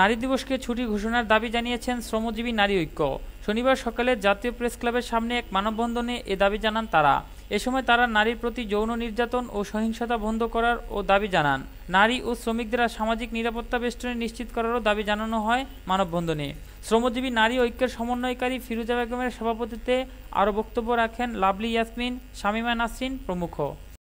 নারী দিবসকে ছুটি ঘোষণার দাবি জানিয়েছেন শ্রমজীবী নারী ঐক্য শনিবার সকালে জাতীয় প্রেস ক্লাবের সামনে এক মানববন্ধনে এ দাবি জানান তারা এ সময় তারা নারীর প্রতি যৌন নির্যাতন ও সহিংসতা বন্ধ করার ও দাবি জানান নারী ও শ্রমিকদের সামাজিক নিরাপত্তা বেষ্টনী নিশ্চিত করারও দাবি জানানো হয় মানববন্ধনে শ্রমজীবী নারী ঐক্যের সমন্বয়কারী ফিরুজা বেগমের সভাপতিত্বে আরও বক্তব্য রাখেন লাভলি ইয়াসমিন শামিমা নাসরিন প্রমুখ